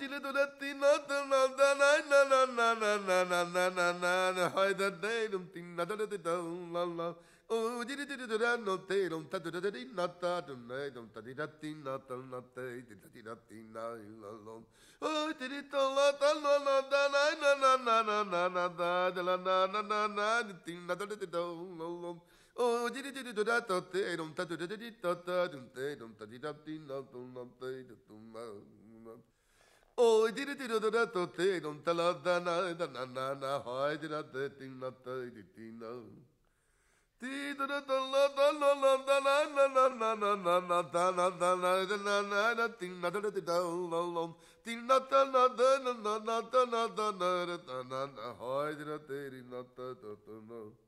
Oh, did it do tôi đi đi đó đó tôi thế đồng ta la ta na ta na na na hỏi đi đó thế tiếng na tới đi tiếng na ti đó đó ta la ta la la ta na na na na na na na ta na ta na ta na na na tiếng na ta ti ta la la tiếng na ta na ta na na na ta na ta na ta na hỏi đi đó thế đi na ta ta ta na